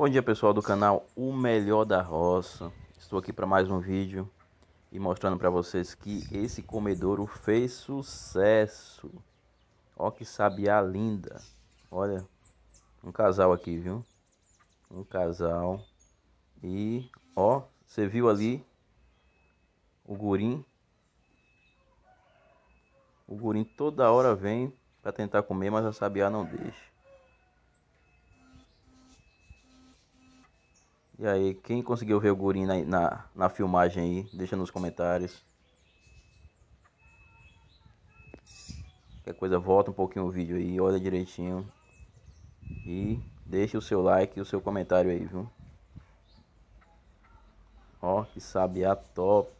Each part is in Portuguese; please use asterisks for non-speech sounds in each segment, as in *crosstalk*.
Bom dia pessoal do canal O Melhor da Roça Estou aqui para mais um vídeo E mostrando para vocês que esse comedouro fez sucesso Ó que sabiá linda Olha, um casal aqui, viu? Um casal E ó, você viu ali O gurim O gurim toda hora vem para tentar comer, mas a sabiá não deixa E aí, quem conseguiu ver o Gurin na, na, na filmagem aí, deixa nos comentários. Qualquer coisa, volta um pouquinho o vídeo aí, olha direitinho. E deixa o seu like e o seu comentário aí, viu? Ó, que sabiá top.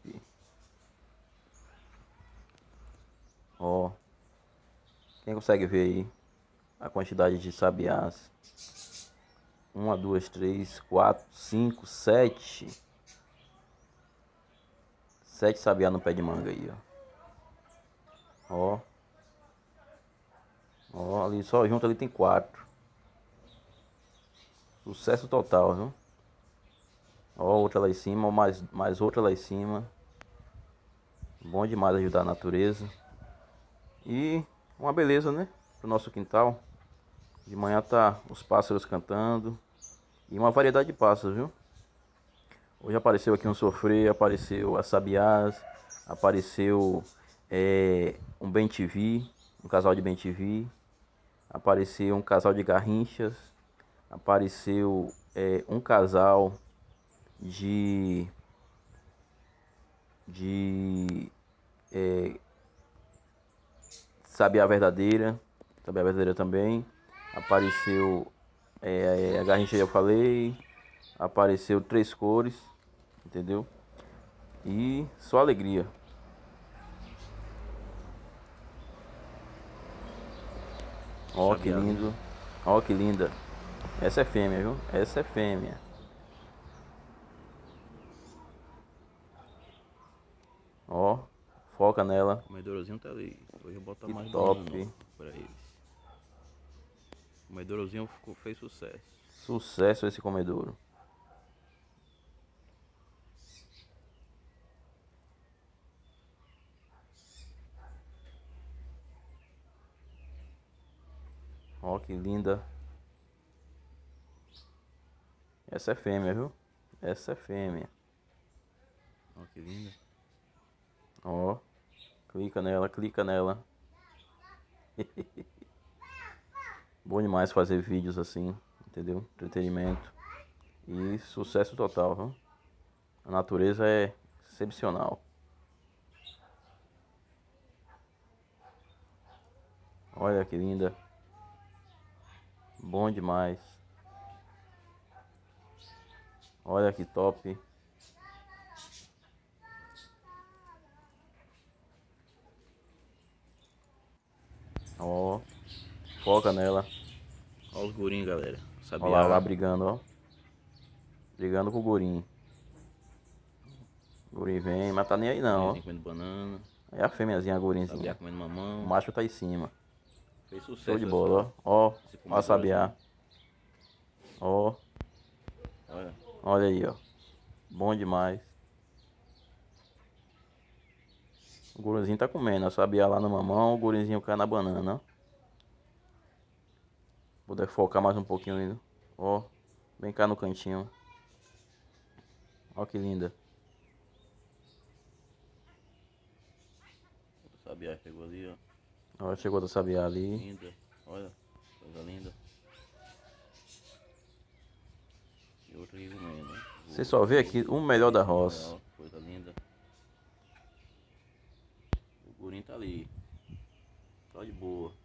Ó. Quem consegue ver aí a quantidade de sabiás? 1, duas, três, quatro, cinco, sete. Sete sabiá no pé de manga aí, ó. Ó. Ó, ali só junto ali tem quatro. Sucesso total, viu? Ó, outra lá em cima, mais, mais outra lá em cima. Bom demais ajudar a natureza. E uma beleza, né? Pro nosso quintal. De manhã tá os pássaros cantando. E uma variedade de pássaros, viu? Hoje apareceu aqui um sofrer, apareceu a sabiás, apareceu é, um bentivi, um casal de bentivi, apareceu um casal de garrinchas, apareceu é, um casal de de é, sabiá verdadeira, sabiá verdadeira também apareceu é, é, a garrincha já falei, apareceu três cores, entendeu? E só alegria. Ó que lindo, ó que linda. Essa é fêmea, viu? Essa é fêmea. Ó, foca nela. O comedorzinho tá ali. Hoje eu boto mais top. pra eles. Comedourozinho ficou, fez sucesso. Sucesso esse comedouro. Ó que linda. Essa é fêmea, viu? Essa é fêmea. Ó que linda. Ó. Clica nela, clica nela. *laughs* Bom demais fazer vídeos assim, entendeu? Entretenimento. E sucesso total, viu? A natureza é excepcional. Olha que linda. Bom demais. Olha que top. Ó, foca nela. Olha os gurinhos, galera. sabia Olha lá, lá brigando, ó. Brigando com o gurim. O gurim vem, mas tá nem aí não, ó. comendo banana. É a fêmeazinha, a gurinzinha. Sabiá comendo mamão. O macho tá em cima. Fez sucesso. Show de bola, ó. Ó, ó a sabiá. Ó. Olha. Olha aí, ó. Bom demais. O guruzinho tá comendo, a sabiá lá no mamão, o guruzinho cai na banana, ó. Vou focar mais um pouquinho ainda. Né? Ó, vem cá no cantinho. Ó que linda. O sabiá chegou ali, ó. Ó, chegou do sabiá ali. Linda, olha. Coisa linda. E outro meio, né? Você só vê aqui um melhor da roça. Coisa linda. O gurinho tá ali. Tá de boa.